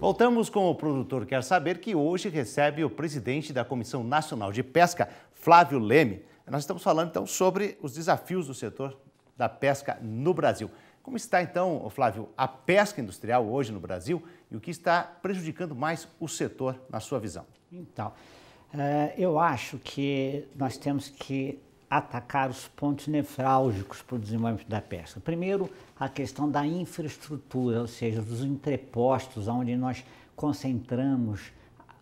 Voltamos com o Produtor Quer Saber, que hoje recebe o presidente da Comissão Nacional de Pesca, Flávio Leme. Nós estamos falando então sobre os desafios do setor da pesca no Brasil. Como está então, Flávio, a pesca industrial hoje no Brasil e o que está prejudicando mais o setor, na sua visão? Então, eh, eu acho que nós temos que atacar os pontos nefrálgicos para o desenvolvimento da pesca. Primeiro, a questão da infraestrutura, ou seja, dos entrepostos, onde nós concentramos,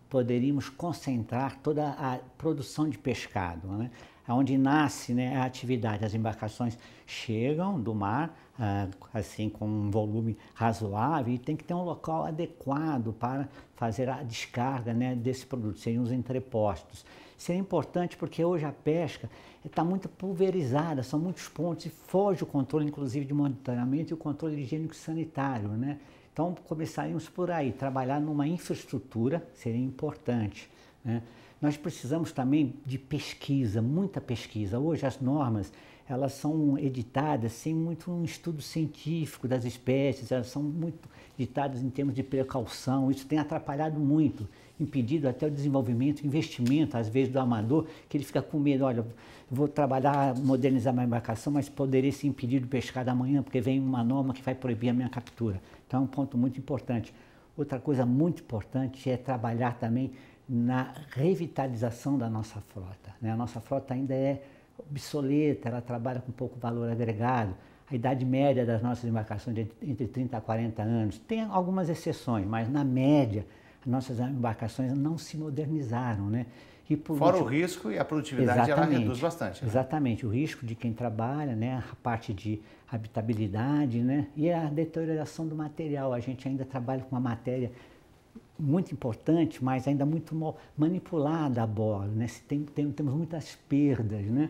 poderíamos concentrar toda a produção de pescado, né? onde nasce né, a atividade. As embarcações chegam do mar, ah, assim, com um volume razoável, e tem que ter um local adequado para fazer a descarga né, desse produto, seriam os entrepostos. Seria importante porque hoje a pesca está muito pulverizada, são muitos pontos e foge o controle, inclusive, de monitoramento e o controle higiênico-sanitário, né? Então, começaríamos por aí, trabalhar numa infraestrutura seria importante. Né? Nós precisamos também de pesquisa, muita pesquisa. Hoje as normas elas são editadas sem muito um estudo científico das espécies, elas são muito ditadas em termos de precaução. Isso tem atrapalhado muito impedido até o desenvolvimento, investimento, às vezes, do amador, que ele fica com medo, olha, vou trabalhar, modernizar minha embarcação, mas poderia ser impedido de pescar da manhã, porque vem uma norma que vai proibir a minha captura. Então, é um ponto muito importante. Outra coisa muito importante é trabalhar também na revitalização da nossa frota. Né? A nossa frota ainda é obsoleta, ela trabalha com pouco valor agregado. A idade média das nossas embarcações é entre 30 a 40 anos. Tem algumas exceções, mas na média nossas embarcações não se modernizaram, né? E Fora último, o risco e a produtividade ela reduz bastante. Né? Exatamente, o risco de quem trabalha, né? a parte de habitabilidade né? e a deterioração do material. A gente ainda trabalha com uma matéria muito importante, mas ainda muito manipulada a bordo. Né? Tem, tem, temos muitas perdas. Né?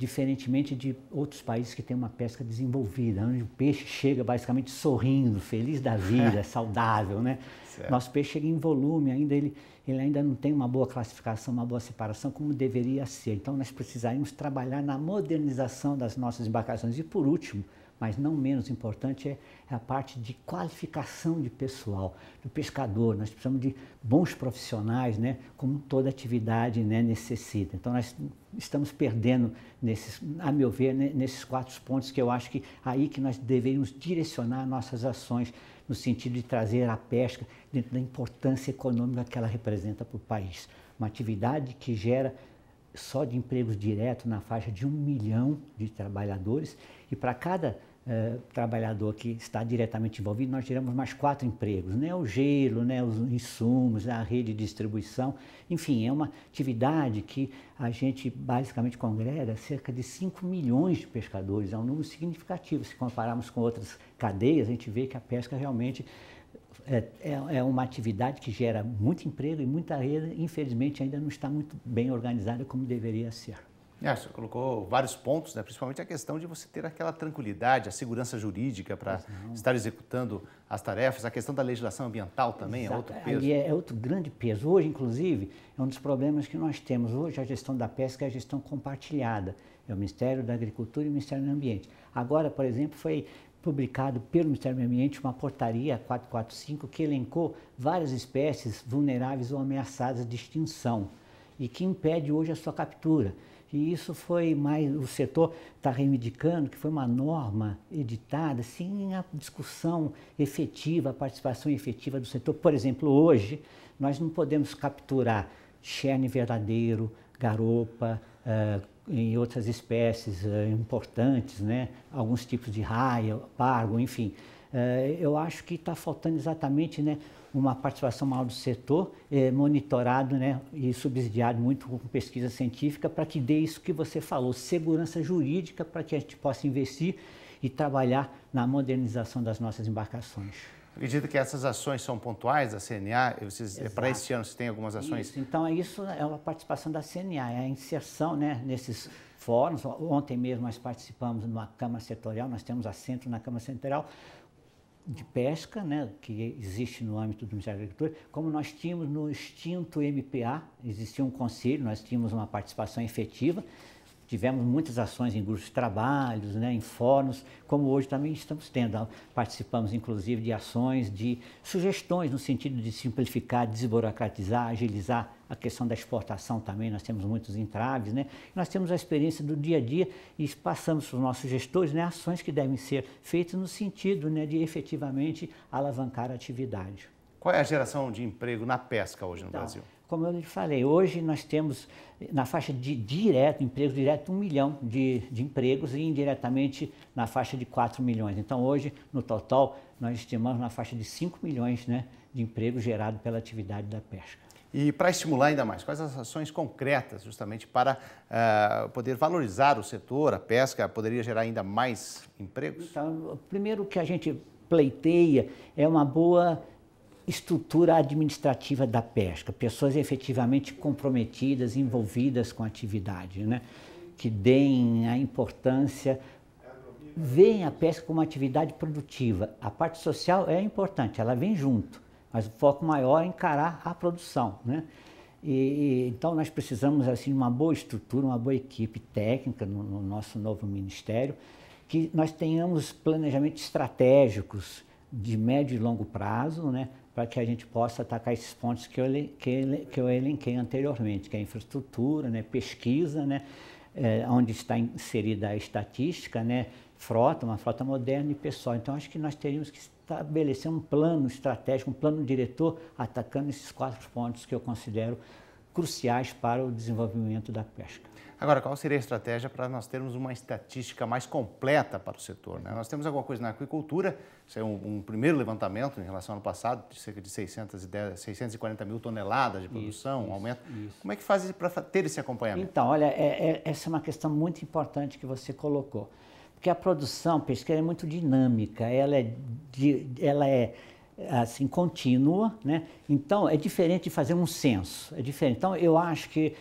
diferentemente de outros países que têm uma pesca desenvolvida, onde o peixe chega basicamente sorrindo, feliz da vida, saudável, né? Certo. Nosso peixe chega em volume, ainda ele, ele ainda não tem uma boa classificação, uma boa separação como deveria ser. Então nós precisaríamos trabalhar na modernização das nossas embarcações e por último, mas não menos importante é, é a parte de qualificação de pessoal, do pescador. Nós precisamos de bons profissionais, né, como toda atividade né, necessita. Então, nós estamos perdendo, nesses, a meu ver, né, nesses quatro pontos que eu acho que aí que nós deveríamos direcionar nossas ações no sentido de trazer a pesca dentro da importância econômica que ela representa para o país. Uma atividade que gera só de empregos diretos na faixa de um milhão de trabalhadores e para cada eh, trabalhador que está diretamente envolvido, nós geramos mais quatro empregos, né? o gelo, né? os insumos, a rede de distribuição, enfim, é uma atividade que a gente basicamente congrega cerca de 5 milhões de pescadores, é um número significativo. Se compararmos com outras cadeias, a gente vê que a pesca realmente eh, é, é, uma atividade que gera muito emprego e muita renda, infelizmente ainda não está muito bem organizada como deveria ser. É, você colocou vários pontos, né? principalmente a questão de você ter aquela tranquilidade, a segurança jurídica para estar executando as tarefas, a questão da legislação ambiental também Exato. é outro peso. é outro grande peso. Hoje, inclusive, é um dos problemas que nós temos. Hoje, a gestão da pesca é a gestão compartilhada, é o Ministério da Agricultura e o Ministério do Ambiente. Agora, por exemplo, foi publicado pelo Ministério do Ambiente uma portaria 445 que elencou várias espécies vulneráveis ou ameaçadas de extinção e que impede hoje a sua captura. E isso foi mais, o setor está reivindicando que foi uma norma editada sem a discussão efetiva, a participação efetiva do setor. Por exemplo, hoje nós não podemos capturar cherne verdadeiro, garopa, uh, outras espécies uh, importantes, né? alguns tipos de raia, pargo, enfim. Uh, eu acho que está faltando exatamente né, uma participação maior do setor, é, monitorado né, e subsidiado muito com pesquisa científica, para que dê isso que você falou, segurança jurídica, para que a gente possa investir e trabalhar na modernização das nossas embarcações. Acredito que essas ações são pontuais da CNA, vocês, é, para este ano você tem algumas ações? Isso. Então, é isso é uma participação da CNA, é a inserção né, nesses fóruns. Ontem mesmo nós participamos numa Câmara Setorial, nós temos assento na Câmara Setorial, de pesca, né, que existe no âmbito do Ministério da Agricultura, como nós tínhamos no extinto MPA, existia um conselho, nós tínhamos uma participação efetiva, tivemos muitas ações em grupos de trabalhos, né, em fóruns, como hoje também estamos tendo. Ah, participamos, inclusive, de ações, de sugestões no sentido de simplificar, desburocratizar, agilizar a questão da exportação também, nós temos muitos entraves, né? Nós temos a experiência do dia a dia e passamos para os nossos gestores né, ações que devem ser feitas no sentido né, de efetivamente alavancar a atividade. Qual é a geração de emprego na pesca hoje no então, Brasil? Como eu lhe falei, hoje nós temos na faixa de direto, emprego direto, um milhão de, de empregos e indiretamente na faixa de 4 milhões. Então hoje, no total, nós estimamos na faixa de 5 milhões né, de empregos gerado pela atividade da pesca. E para estimular ainda mais, quais as ações concretas justamente para uh, poder valorizar o setor, a pesca, poderia gerar ainda mais empregos? Então, primeiro que a gente pleiteia é uma boa estrutura administrativa da pesca, pessoas efetivamente comprometidas, envolvidas com a atividade, né? que deem a importância, veem a pesca como uma atividade produtiva. A parte social é importante, ela vem junto, mas o foco maior é encarar a produção. Né? E, então nós precisamos assim de uma boa estrutura, uma boa equipe técnica no, no nosso novo ministério, que nós tenhamos planejamentos estratégicos, de médio e longo prazo, né, para que a gente possa atacar esses pontos que eu, que, que eu elenquei anteriormente, que é infraestrutura, né, pesquisa, né, é, onde está inserida a estatística, né, frota, uma frota moderna e pessoal. Então, acho que nós teríamos que estabelecer um plano estratégico, um plano diretor, atacando esses quatro pontos que eu considero cruciais para o desenvolvimento da pesca. Agora, qual seria a estratégia para nós termos uma estatística mais completa para o setor? Né? Nós temos alguma coisa na aquicultura, isso é um, um, primeiro levantamento em relação ao ano passado, de cerca de 610, 640 mil toneladas de produção, isso, um aumento. Isso. Como é que faz para ter esse acompanhamento? Então, olha, é, é, essa é uma questão muito importante que você colocou. Porque a produção pesqueira é muito dinâmica, ela é, ela é assim, contínua, né? Então, é diferente de fazer um censo, é diferente. Então, eu acho que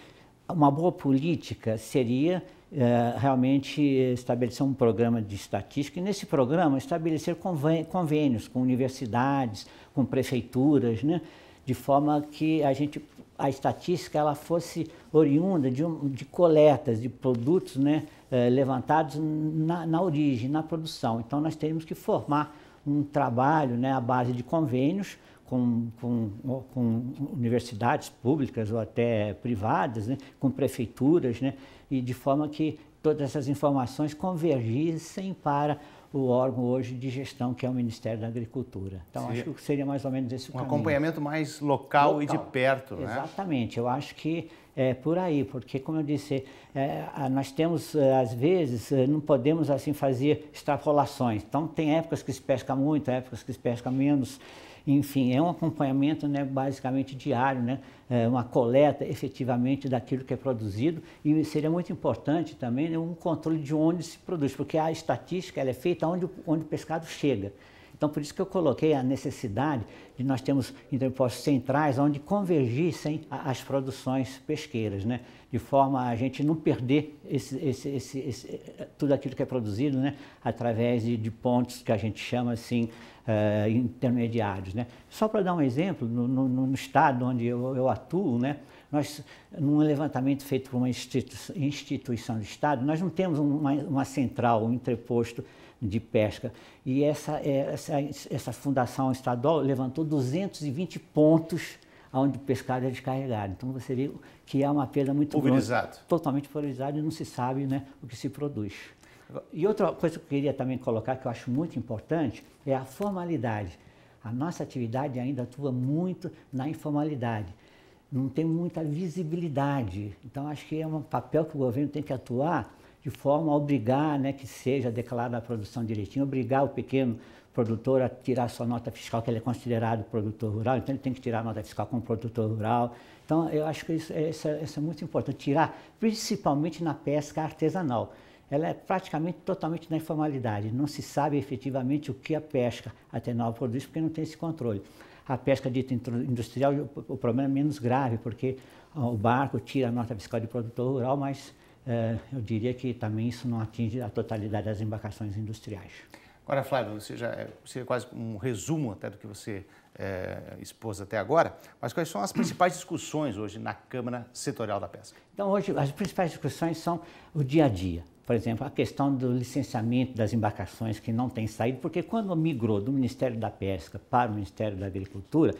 uma boa política seria é, realmente estabelecer um programa de estatística e, nesse programa, estabelecer convênios com universidades, com prefeituras, né? de forma que a gente a estatística ela fosse oriunda de, um, de coletas de produtos né, eh, levantados na, na, origem, na produção. Então nós teríamos que formar um trabalho né, à base de convênios com, com, com universidades públicas ou até privadas, né? com prefeituras, né? e de forma que todas essas informações convergissem para o órgão hoje de gestão, que é o Ministério da Agricultura. Então, Sim. acho que seria mais ou menos esse um o caminho. Um acompanhamento mais local, local, e de perto, né? Exatamente. Eu acho que é por aí, porque, como eu disse, é, nós temos, é, às vezes, é, não podemos, assim, fazer extrapolações. Então, tem épocas que se pesca muito, épocas que se pesca menos. Enfim, é um acompanhamento né, basicamente diário, né, é uma coleta efetivamente daquilo que é produzido e seria muito importante também né, um controle de onde se produz, porque a estatística ela é feita onde, onde o pescado chega. Então, por isso que eu coloquei a necessidade de nós termos interpostos centrais onde convergissem as produções pesqueiras, né? de forma a gente não perder esse, esse, esse, eh, tudo aquilo que é produzido né? através de, de pontos que a gente chama assim, eh, intermediários. Né? Só para dar um exemplo, no, no, no estado onde eu, eu, atuo, né, nós, num levantamento feito por uma instituição, instituição de Estado, nós não temos uma, uma central, um entreposto de pesca. E essa, é, essa, essa fundação estadual levantou 220 pontos onde o pescado é descarregado. Então você vê que é uma perda muito grande. Totalmente pulverizado e não se sabe né, o que se produz. E outra coisa que eu queria também colocar, que eu acho muito importante, é a formalidade. A nossa atividade ainda atua muito na informalidade. Não tem muita visibilidade. Então, acho que é um papel que o governo tem que atuar de forma a obrigar né, que seja declarada a produção direitinho, obrigar o pequeno produtor a tirar sua nota fiscal, que ele é considerado produtor rural, então ele tem que tirar a nota fiscal como produtor rural. Então, eu acho que isso, é, isso, é, isso é muito importante, tirar, principalmente na pesca artesanal ela é praticamente totalmente na informalidade. Não se sabe efetivamente o que a pesca artesanal produz, porque não tem esse controle. A pesca dita industrial, o problema é menos grave, porque ah, o barco tira a nota fiscal de produtor rural, mas eh, eu diria que também isso não atinge a totalidade das embarcações industriais. Agora, Flávio, você já é, é quase um resumo até do que você é, expôs até agora, mas quais são as principais discussões hoje na Câmara Setorial da Pesca? Então, hoje, as principais discussões são o dia a dia. Por exemplo, a questão do licenciamento das embarcações que não tem saída, porque quando migrou do Ministério da Pesca para o Ministério da Agricultura,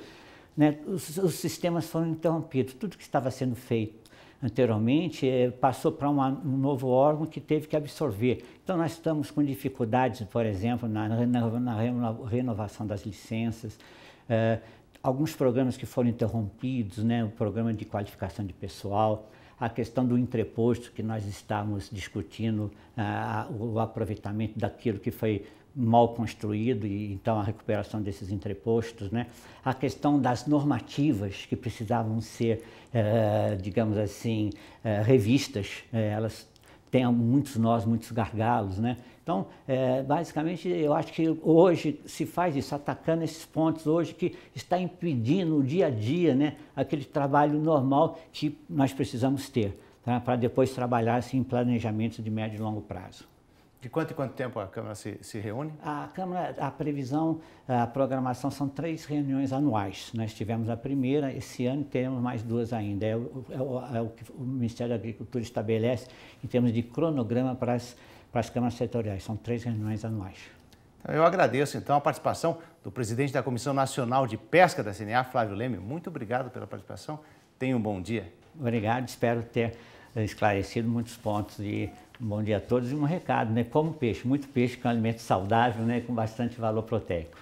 né, os, os sistemas foram interrompidos. Tudo que estava sendo feito anteriormente, eh, passou para um novo órgão que teve que absorver. Então, nós estamos com dificuldades, por exemplo, na, na, na renovação das licenças. É, alguns programas que foram interrompidos, né, o programa de qualificação de pessoal, a questão do entreposto que nós estamos discutindo, ah, a, o aproveitamento daquilo que foi mal construído e então a recuperação desses entrepostos, né? a questão das normativas que precisavam ser, eh, digamos assim, eh, revistas, eh, elas têm muitos nós, muitos gargalos, né? Então, eh, basicamente, eu acho que hoje se faz isso, atacando esses pontos hoje que está impedindo o dia a dia, né? Aquele trabalho normal que nós precisamos ter, tá? para depois trabalhar assim, em planejamentos de médio e longo prazo. De quanto em quanto tempo a Câmara se, se reúne? A Câmara, a previsão, a programação são três reuniões anuais. Nós tivemos a primeira, esse ano teremos mais duas ainda. É o, é o, é o que o Ministério da Agricultura estabelece em termos de cronograma para as, para as câmaras setoriais. São três reuniões anuais. Então, eu agradeço, então, a participação do presidente da Comissão Nacional de Pesca da CNA, Flávio Leme. Muito obrigado pela participação. Tenha um bom dia. Obrigado, espero ter eh, esclarecido muitos pontos e Bom dia a todos e um recado, né? Como peixe, muito peixe, que é um alimento saudável, né? Com bastante valor proteico.